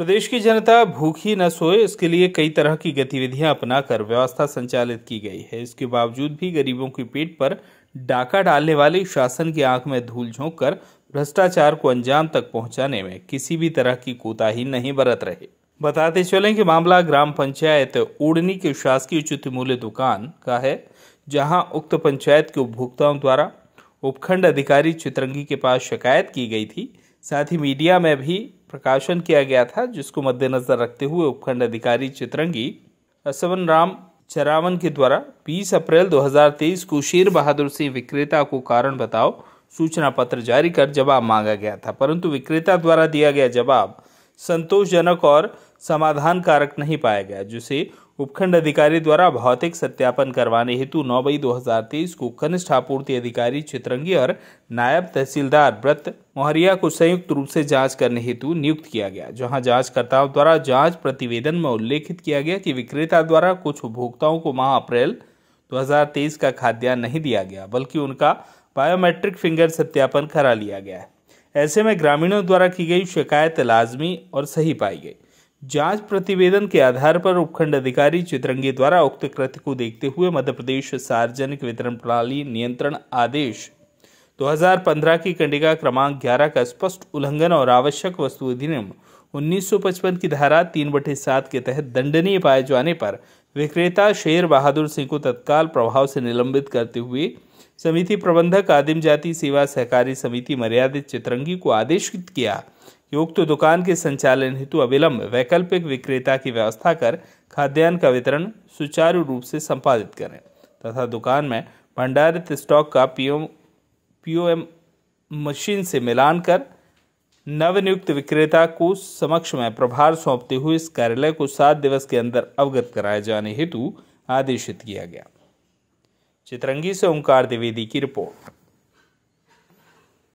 प्रदेश की जनता भूखी न सोए इसके लिए कई तरह की गतिविधियां अपनाकर व्यवस्था संचालित की गई है इसके बावजूद भी गरीबों की पेट पर डाका डालने वाले शासन की आंख में धूल झोंक कर भ्रष्टाचार को अंजाम तक पहुंचाने में किसी भी तरह की कोताही नहीं बरत रहे बताते चलें कि मामला ग्राम पंचायत उड़नी के शासकीय उचित मूल्य दुकान का है जहां उक्त पंचायत के उपभोक्ताओं द्वारा उपखंड अधिकारी चित्रंगी के पास शिकायत की गई थी साथ ही मीडिया में भी प्रकाशन किया गया था जिसको मद्देनजर रखते हुए उपखंड अधिकारी चित्रंगी असवन राम चरावन के द्वारा 20 अप्रैल 2023 को शेर बहादुर सिंह विक्रेता को कारण बताओ सूचना पत्र जारी कर जवाब मांगा गया था परंतु विक्रेता द्वारा दिया गया जवाब संतोषजनक और समाधान कारक नहीं पाया गया जिसे उपखंड अधिकारी द्वारा भौतिक सत्यापन करवाने हेतु 9 मई 2023 को कनिष्ठ आपूर्ति अधिकारी चित्रंगी और नायब तहसीलदार व्रत मोहरिया को संयुक्त रूप से जांच करने हेतु नियुक्त किया गया जहां जांचकर्ताओं द्वारा जांच प्रतिवेदन में उल्लेखित किया गया कि विक्रेता द्वारा कुछ उपभोक्ताओं को माह अप्रैल 2023 का खाद्यान्न नहीं दिया गया बल्कि उनका बायोमेट्रिक फिंगर सत्यापन करा लिया गया है ऐसे में ग्रामीणों द्वारा की गई शिकायत लाजमी और सही पाई गई जांच प्रतिवेदन के आधार पर उपखंड अधिकारी चित्रंगी द्वारा उक्त कृत्य को देखते हुए मध्य प्रदेश सार्वजनिक वितरण प्रणाली नियंत्रण आदेश 2015 की कंडिका क्रमांक 11 का स्पष्ट उल्लंघन और आवश्यक वस्तु अधिनियम 1955 की धारा तीन बटे सात के तहत दंडनीय पाए जाने पर विक्रेता शेर बहादुर सिंह को तत्काल प्रभाव से निलंबित करते हुए समिति प्रबंधक आदिम जाति सेवा सहकारी समिति मर्यादित चित्रंगी को आदेशित किया कि उक्त दुकान के संचालन हेतु अविलंब वैकल्पिक विक्रेता की व्यवस्था कर खाद्यान्न का वितरण सुचारू रूप से संपादित करें तथा दुकान में भंडारित स्टॉक का पीओ पीओएम मशीन से मिलान कर नवनियुक्त विक्रेता को समक्ष में प्रभार सौंपते हुए इस कार्यालय को सात दिवस के अंदर अवगत कराए जाने हेतु आदेशित किया गया चित्रंगी से ओंकार द्विवेदी की रिपोर्ट